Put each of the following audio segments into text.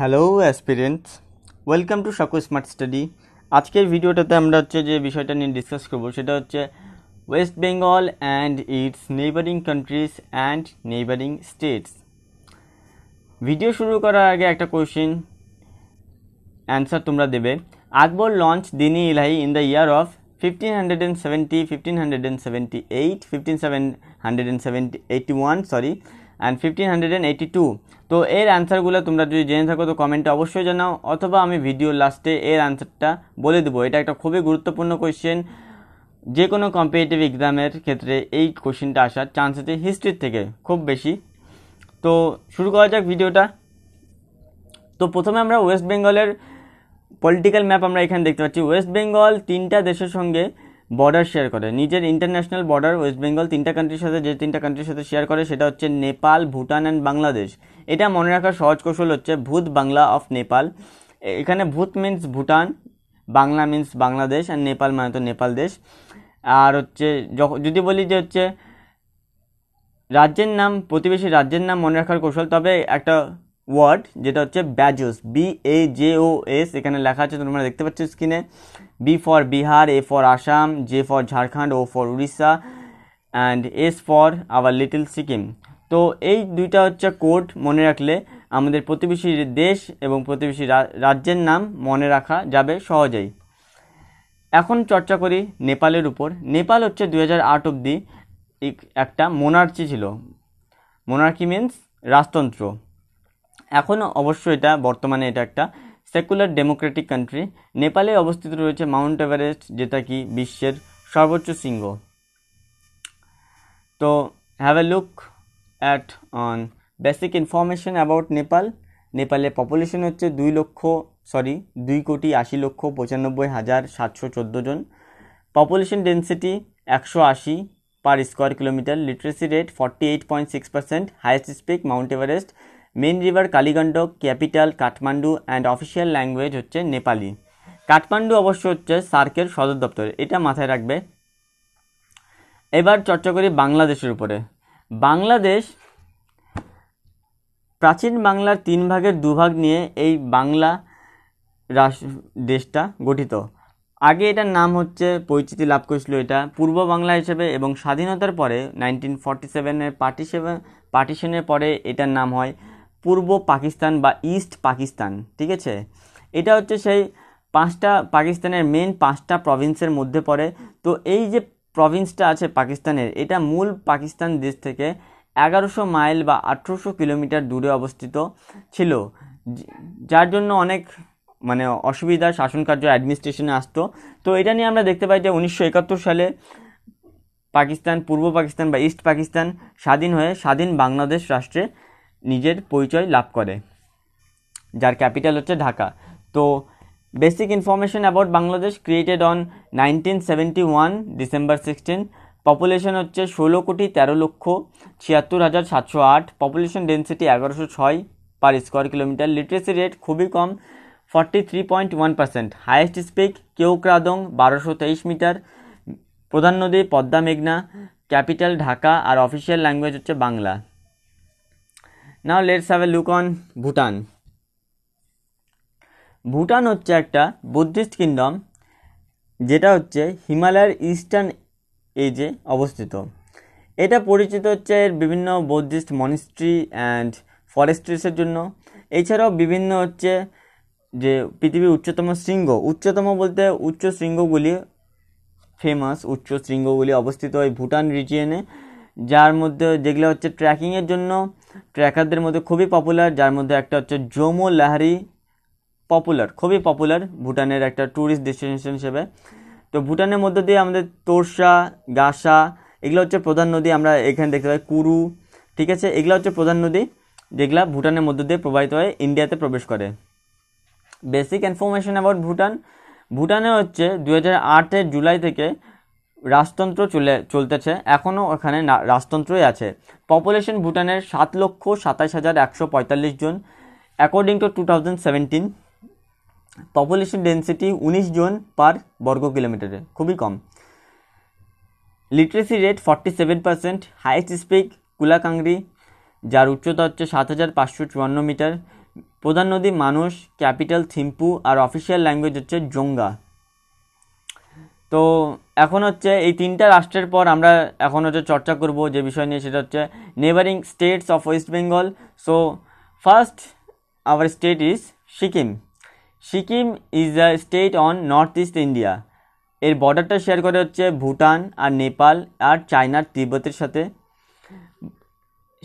Hello aspirants welcome to সাকো smart study আজকের ভিডিওটাতে আমরা হচ্ছে যে বিষয়টা নিয়ে ডিসকাস করবো সেটা হচ্ছে West Bengal and its neighbouring countries and neighbouring states video শুরু করার আগে একটা কোয়েশ্চেন অ্যান্সার তোমরা দেবে আকবর লঞ্চ দিনই Ilahi in the year of fifteen hundred and seventy fifteen hundred and seventy eight fifteen seven hundred and seventy eighty one sorry and fifteen hundred and eighty two তো এর অ্যান্সারগুলো তোমরা যদি জেনে থাকো তো কমেন্টে অবশ্যই জানাও অথবা আমি ভিডিওর লাস্টে এর অ্যান্সারটা বলে দেবো এটা একটা খুবই গুরুত্বপূর্ণ কোয়েশ্চেন যে কোনো কম্পিটিটিভ এক্সামের ক্ষেত্রে এই কোশ্চেনটা আসার চান্স আছে হিস্ট্রির থেকে খুব বেশি তো শুরু করা যাক ভিডিওটা তো প্রথমে আমরা ওয়েস্ট বেঙ্গলের পলিটিক্যাল ম্যাপ আমরা এখানে দেখতে পাচ্ছি ওয়েস্ট বেঙ্গল তিনটা দেশের সঙ্গে বর্ডার শেয়ার করে নিজের ইন্টারন্যাশনাল বর্ডার ওয়েস্ট বেঙ্গল তিনটা কান্ট্রির সাথে যে তিনটা কান্ট্রির সাথে শেয়ার করে সেটা হচ্ছে নেপাল ভুটান অ্যান্ড বাংলাদেশ এটা মনে রাখার সহজ কৌশল হচ্ছে ভূত বাংলা অফ নেপাল এখানে ভূত মিন্স ভুটান বাংলা মিন্স বাংলাদেশ আর নেপাল মানে তো নেপাল দেশ আর হচ্ছে যদি বলি যে হচ্ছে রাজ্যের নাম প্রতিবেশী রাজ্যের নাম মনে রাখার কৌশল তবে একটা ওয়ার্ড যেটা হচ্ছে ব্যাজোস B A J O S এখানে লেখা আছে তোমরা দেখতে পাচ্ছ স্ক্রিনে B for Bihar, A for Assam, J for Jharkhand, O for Orissa and S for our little Sikkim. তো এই দুইটা হচ্ছে কোড মনে রাখলে আমাদের প্রতিবেশী দেশ এবং প্রতিবেশী রাজ্যের নাম মনে রাখা যাবে সহজেই এখন চর্চা করি নেপালের উপর নেপাল হচ্ছে দু হাজার আট অব্দি একটা মোনার্চি ছিল মোনার্কি মিন্স রাজতন্ত্র এখন অবশ্য এটা বর্তমানে এটা একটা সেকুলার ডেমোক্রেটিক কান্ট্রি নেপালে অবস্থিত রয়েছে মাউন্ট এভারেস্ট যেটা কি বিশ্বের সর্বোচ্চ শৃঙ্গ তো have a look at on basic information about Nepal নেপালের পপুলেশন হচ্ছে দুই লক্ষ সরি দুই কোটি আশি লক্ষ পঁচানব্বই হাজার সাতশো চোদ্দো জন পপুলেশন ডেন্সিটি একশো আশি per square kilometre literacy rate forty eight point six percent highest peak Mount Everest main river Kaligandaki capital Kathmandu and official language হচ্ছে নেপালি কাঠমান্ডু অবশ্য হচ্ছে সার্কের সদর দপ্তর এটা মাথায় রাখবে এবার চর্চা করি বাংলাদেশের উপরে বাংলাদেশ প্রাচীন বাংলার তিন ভাগের দুভাগ নিয়ে এই বাংলা দেশটা গঠিত আগে এটার নাম হচ্ছে পরিচিতি লাভ করেছিল এটা পূর্ব বাংলা হিসেবে এবং স্বাধীনতার পরে নাইনটিন ফর্টি সেভেনের পার্টিসেভেন পার্টিশনের পরে এটার নাম হয় পূর্ব পাকিস্তান বা ইস্ট পাকিস্তান ঠিক আছে এটা হচ্ছে সেই পাঁচটা পাকিস্তানের মেন পাঁচটা প্রভিন্সের মধ্যে পড়ে তো এই যে প্রভিন্সটা আছে পাকিস্তানের এটা মূল পাকিস্তান দেশ থেকে এগারোশো মাইল বা আঠেরোশো কিলোমিটার দূরে অবস্থিত ছিল যার জন্য অনেক মানে অসুবিধার শাসনকার্য অ্যাডমিনিস্ট্রেশনে আসতো তো এটা নিয়ে আমরা দেখতে পাই যে উনিশশো একাত্তর সালে পাকিস্তান পূর্ব পাকিস্তান বা ইস্ট পাকিস্তান স্বাধীন হয়ে স্বাধীন বাংলাদেশ রাষ্ট্রে নিজের পরিচয় লাভ করে যার ক্যাপিটাল হচ্ছে ঢাকা তো basic information about Bangladesh created on nineteen seventy one December sixteen population হচ্ছে ষোলো কোটি তেরো লক্ষ ছিয়াত্তর হাজার সাতশো আট পপুলেশন ডেন্সিটি এগারোশো ছয় per square kilometre literacy rate খুবই কম forty three point one percent highest peak Keokradong বারোশো তেইশ মিটার প্রধান নদী পদ্মা মেঘনা ক্যাপিটাল ঢাকা আর অফিসিয়াল ল্যাঙ্গুয়েজ হচ্ছে Bangla now let's have a look on Bhutan Bhutan হচ্ছে একটা বুদ্ধিস্ট কিংডম যেটা হচ্ছে হিমালয়ের ইস্টার্ন এজে অবস্থিত এটা পরিচিত হচ্ছে এর বিভিন্ন বৌদ্ধিস্ট মনিস্ট্রি অ্যান্ড ফরেস্ট্রিসের জন্য এছাড়াও বিভিন্ন হচ্ছে যে পৃথিবীর উচ্চতম শৃঙ্গ উচ্চতম বলতে উচ্চ শৃঙ্গগুলি ফেমাস উচ্চ শৃঙ্গগুলি অবস্থিত এই ভুটান রিজিয়নে যার মধ্যে যেগুলো হচ্ছে ট্র্যাকিংয়ের জন্য ট্র্যাকারদের মধ্যে খুবই পপুলার যার মধ্যে একটা হচ্ছে জমো লাহারি পপুলার খুবই পপুলার ভুটানের একটা ট্যুরিস্ট ডেস্টিনেশন হিসেবে তো ভুটানের মধ্যে দিয়ে আমাদের তোরসা গাসা এগুলো হচ্ছে প্রধান নদী আমরা এখানে দেখতে পাই কুরু ঠিক আছে এগুলো হচ্ছে প্রধান নদী যেগুলো ভুটানের মধ্য দিয়ে প্রবাহিত হয়ে ইন্ডিয়াতে প্রবেশ করে বেসিক ইনফরমেশন অ্যাবাউট ভুটান ভুটানে হচ্ছে দু হাজার জুলাই থেকে রাজতন্ত্র চলে চলতেছে এখনও ওখানে রাজতন্ত্রই আছে পপুলেশন ভুটানের সাত লক্ষ সাতাশ হাজার একশো পঁয়তাল্লিশ জন according to two thousand seventeen population density উনিশ জন পার বর্গ কিলোমিটারে খুবই কম literacy rate forty seven percent highest peak Kulakangri যার উচ্চতা হচ্ছে সাত হাজার পাঁচশো চুয়ান্ন মিটার প্রধান নদী মানুষ ক্যাপিটাল থিম্পু আর অফিসিয়াল ল্যাঙ্গুয়েজ হচ্ছে জোঙ্গা তো এখন হচ্ছে এই তিনটা রাষ্ট্রের পর আমরা এখন হচ্ছে চর্চা করব যে বিষয় নিয়ে সেটা হচ্ছে neighbouring states of West Bengal so first our state is Sikkim Sikkim is the state on north east India এর বর্ডারটা শেয়ার করে হচ্ছে ভুটান আর নেপাল আর চায়নার তিব্বতের সাথে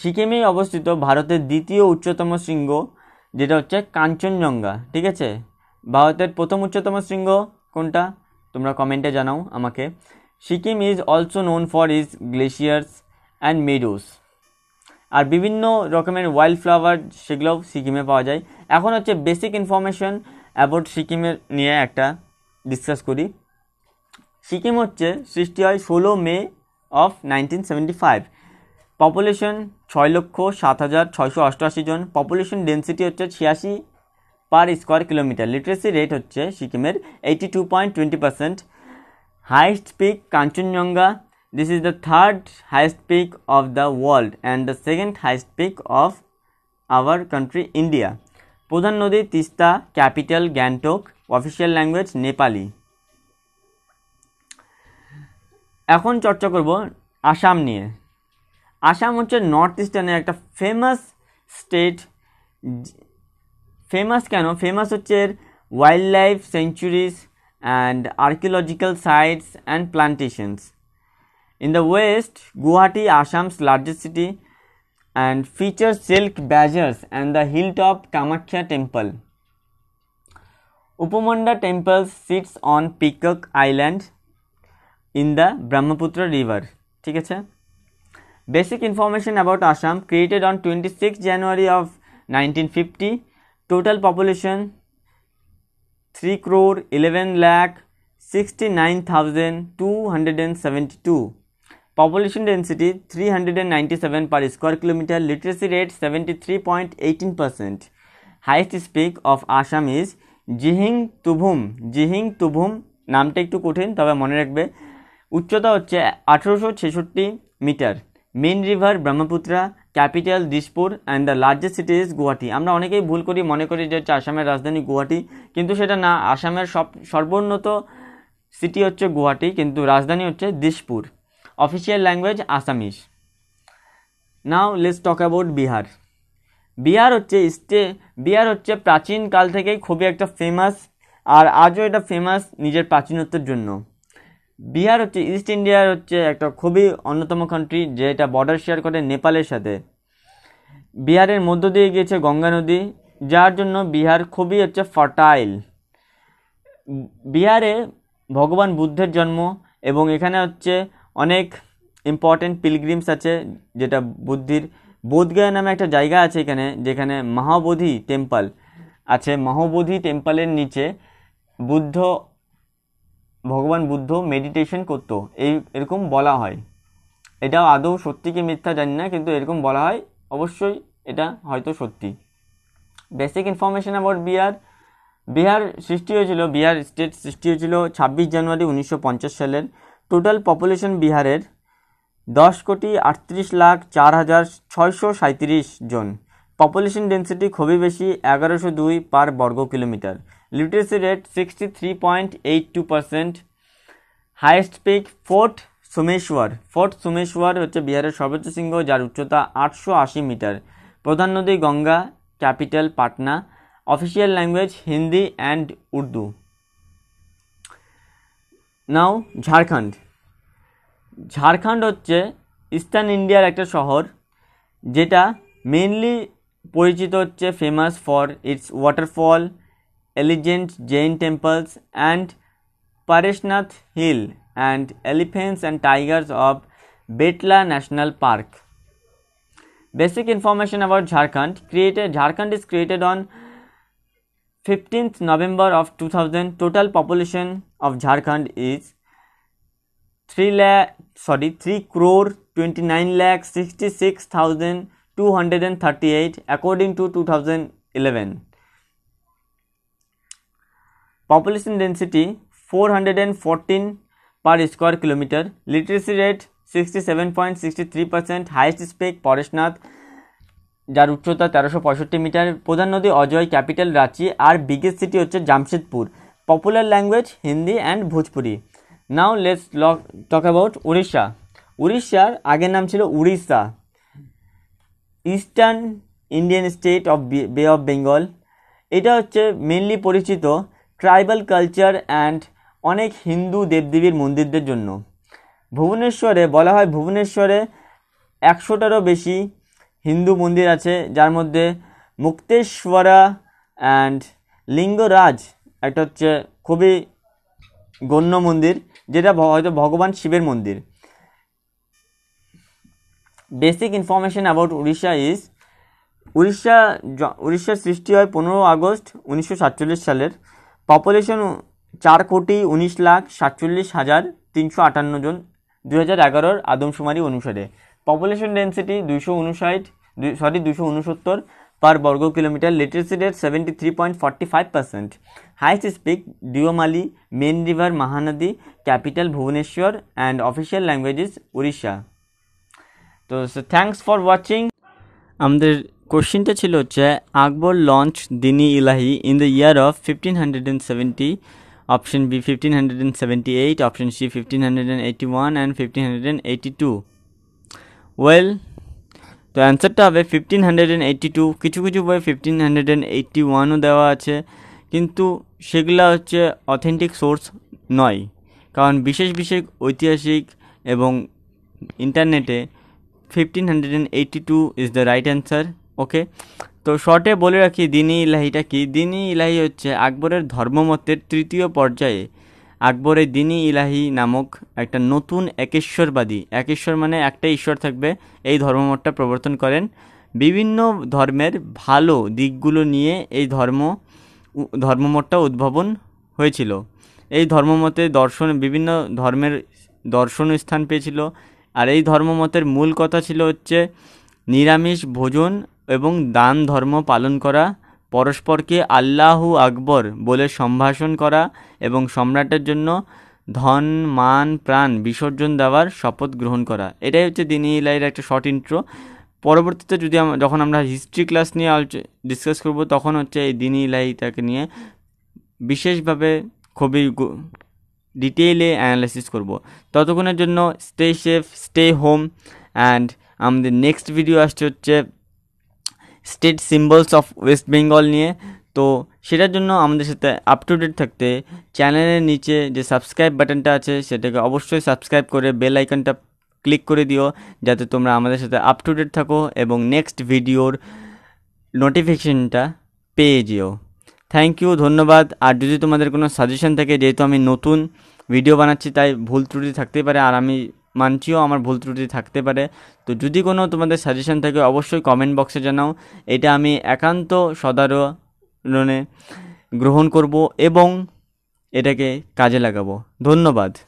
সিকিমেই অবস্থিত ভারতের দ্বিতীয় উচ্চতম শৃঙ্গ যেটা হচ্ছে কাঞ্চনজঙ্ঘা ঠিক আছে ভারতের প্রথম উচ্চতম শৃঙ্গ কোনটা তোমরা কমেন্টে জানাও আমাকে Sikkim is also known for is glaciers and meadows আর বিভিন্ন রকমের ওয়াইল্ড ফ্লাওয়ার সেগুলোও সিকিমে পাওয়া যায় এখন হচ্ছে বেসিক ইনফরমেশন অ্যাবাউট সিকিমের নিয়ে একটা ডিসকাস করি সিকিম হচ্ছে সৃষ্টি হয় ষোলো May of nineteen seventy five population ছয় লক্ষ সাত হাজার ছয়শো অষ্টআশি জন পপুলেশন ডেন্সিটি হচ্ছে ছিয়াশি per square kilometre literacy rate হচ্ছে সিকিমের eighty two point twenty percent highest peak Kanchenjunga this is the third highest peak of the world and the second highest peak of our country India প্রধান নদী Teesta capital Gangtok official language Nepali এখন চর্চা করব আসাম নিয়ে আসাম হচ্ছে north ইস্টার্নের একটা ফেমাস স্টেট ফেমাস কেন ফেমাস হচ্ছে wildlife sanctuaries and archaeological sites and plantations in the west Guwahati Assam's largest city and feature silk bazaars and the hilltop Kamakhya temple Umananda temple sits on peacock island in the Brahmaputra river ঠিক আছে basic information about Assam created on twenty six January of nineteen fifty total population 3 crore 11 lakh 69272 population density 397 per square kilometer literacy rate 73.18% highest speak of assam is জিহিং তুভুম জিহিং তুভুম নামটা একটু কঠিন তবে মনে রাখবে উচ্চতা হচ্ছে আঠেরোশো ছেষট্টি metre main river Brahmaputra capital Dispur and the largest city is Guwahati আমরা অনেকেই ভুল করি মনে করি যে হচ্ছে আসামের রাজধানী গুয়াহাটি কিন্তু সেটা না আসামের সব সর্বোন্নত সিটি হচ্ছে গুয়াহাটি কিন্তু রাজধানী হচ্ছে Dispur official language Assamese now let's talk about Bihar Bihar হচ্ছে স্টে বিহার হচ্ছে প্রাচীনকাল থেকেই খুবই একটা ফেমাস আর আজও এটা ফেমাস নিজের প্রাচীনত্বের জন্য বিহার হচ্ছে ইস্ট ইন্ডিয়ার হচ্ছে একটা খুবই অন্যতম কান্ট্রি যেটা বর্ডার শেয়ার করে নেপালের সাথে বিহারের মধ্য দিয়ে গিয়েছে গঙ্গা নদী যার জন্য বিহার খুবই হচ্ছে ফার্টাইল বিহারে ভগবান বুদ্ধের জন্ম এবং এখানে হচ্ছে অনেক ইম্পর্টেন্ট পিলগ্রিমস আছে যেটা বুদ্ধির বোধগয়া নামে একটা জায়গা আছে এখানে যেখানে মহাবোধি টেম্পল আছে মহাবোধি টেম্পলের নিচে বুদ্ধ ভগবান বুদ্ধ মেডিটেশন করত এই এরকম বলা হয় এটা আদৌ সত্যি কি মিথ্যা জানি না কিন্তু এরকম বলা হয় অবশ্যই এটা হয়তো সত্যি basic information about Bihar Bihar সৃষ্টি হয়েছিল বিহার স্টেট সৃষ্টি হয়েছিল ছাব্বিশ জানুয়ারি উনিশশো সালের টোটাল পপুলেশন বিহারের দশ কোটি আটত্রিশ লাখ চার হাজার ছয়শো সাঁত্রিশ জন পপুলেশন ডেন্সিটি খুবই বেশি এগারোশো দুই পার বর্গ kilometre literacy rate 63.82% highest peak fort Someshwar fort Someshwar হচ্ছে বিহারের সর্বোচ্চ শৃঙ্গ যার উচ্চতা আটশো আশি মিটার প্রধান নদী Ganga capital Patna official language Hindi and Urdu now Jharkhand Jharkhand হচ্ছে ইস্টার্ন ইন্ডিয়ার একটা শহর যেটা মেনলি পরিচিত হচ্ছে famous for its waterfall elegant Jain temples and Parishnath Hill and elephants and tigers of Betla National Park. Basic information about Jharkhand created Jharkhand is created on 15th November of 2000 total population of Jharkhand is 3 lakh sorry 3 crore 29 lakh 66238 according to 2011 population density 414 per square kilometer, literacy rate 67.63%, highest peak Parasnath যার উচ্চতা তেরোশো পঁয়ষট্টি metre প্রধান নদী Ajay capital Ranchi আর biggest city হচ্ছে Jamshedpur popular language Hindi and Bhojpuri now let's talk about Orissa উড়িষ্যার আগের নাম ছিল Orissa eastern Indian state of Bay of Bengal এটা হচ্ছে মেনলি পরিচিত ট্রাইবাল কালচার অ্যান্ড অনেক হিন্দু দেবদেবীর মন্দিরদের জন্য ভুবনেশ্বরে বলা হয় ভুবনেশ্বরে একশোটারও বেশি হিন্দু মন্দির আছে যার মধ্যে মুক্তেশ্বরা অ্যান্ড লিঙ্গরাজ একটা হচ্ছে খুবই গণ্য মন্দির যেটা হয়তো ভগবান শিবের মন্দির basic information about Orissa is Orissa উড়িষ্যার সৃষ্টি হয় পনেরো আগস্ট উনিশশো সাতচল্লিশ সালের পপুলেশন চার কোটি উনিশ লাখ সাতচল্লিশ হাজার তিনশো আটান্ন জন দু হাজার এগারোর আদমশুমারি অনুসারে পপুলেশন ডেন্সিটি দুইশো উনষাট সরি দুশো উনসত্তর পার বর্গ kilometre literacy rate seventy three point forty five percent highest speak ডিওমালি main river Mahanadi capital Bhubaneswar and official languages Orissa তো থ্যাংকস ফর ওয়াচিং আমাদের কোশ্চিনটা ছিল হচ্ছে আকবর launch Dini Ilahi in the year of fifteen hundred and seventy option B fifteen hundred and seventy eight option C fifteen hundred and eighty one and fifteen hundred and eighty two well তো অ্যান্সারটা হবে fifteen hundred and eighty two কিছু কিছু বই fifteen hundred and eighty ওয়ানও দেওয়া আছে কিন্তু সেগুলো হচ্ছে অথেন্টিক সোর্স নয় কারণ বিশেষ বিশেষ ঐতিহাসিক এবং ইন্টারনেটে fifteen hundred and eighty two is the right answer okay তো শর্টে বলে রাখি দিনই ইলাহিটা কি দিনই ইলাহি হচ্ছে আকবরের ধর্মমতের তৃতীয় পর্যায়ে আকবরে দিনই ইলাহি নামক একটা নতুন একেশ্বরবাদী একেশ্বর মানে একটা ঈশ্বর থাকবে এই ধর্মমতটা প্রবর্তন করেন বিভিন্ন ধর্মের ভালো দিকগুলো নিয়ে এই ধর্ম ধর্মমতটা উদ্ভাবন হয়েছিল এই ধর্মমতে দর্শন বিভিন্ন ধর্মের দর্শন স্থান পেয়েছিল আর এই ধর্মমতের মূল কথা ছিল হচ্ছে নিরামিষ ভোজন এবং দান ধর্ম পালন করা পরস্পরকে আল্লাহু আকবর বলে সম্ভাষণ করা এবং সম্রাটের জন্য ধন মান প্রাণ বিসর্জন দেওয়ার শপথ গ্রহণ করা এটাই হচ্ছে দিনী ইলাইয়ের একটা শর্ট ইন্ট্রো পরবর্তীতে যদি যখন আমরা হিস্ট্রি ক্লাস নিয়ে ডিসকাস করব তখন হচ্ছে এই দিনী ইলাইটাকে নিয়ে বিশেষভাবে খুবই ডিটেইলে অ্যানালাইসিস করব ততক্ষণের জন্য stay safe stay home and আমাদের নেক্সট ভিডিও আসছে হচ্ছে state symbols of West Bengal নিয়ে তো সেটার জন্য আমাদের সাথে আপ টু ডেট থাকতে চ্যানেলের নিচে যে সাবস্ক্রাইব বাটনটা আছে সেটাকে অবশ্যই সাবস্ক্রাইব করে বেল আইকনটা ক্লিক করে দিও যাতে তোমরা আমাদের সাথে আপ টু ডেট থাকো এবং নেক্সট ভিডিওর নোটিফিকেশনটা পেয়ে যেও থ্যাংক ইউ ধন্যবাদ আর যদি তোমাদের কোনো সাজেশন থাকে যেহেতু আমি নতুন ভিডিও বানাচ্ছি তাই ভুল ত্রুটি থাকতেই পারে আর আমি মানছিও আমার ভুল ত্রুটি থাকতে পারে তো যদি কোনো তোমাদের সাজেশান থাকে অবশ্যই কমেন্ট বক্সে জানাও এটা আমি একান্ত সদারণে গ্রহণ করব এবং এটাকে কাজে লাগাবো ধন্যবাদ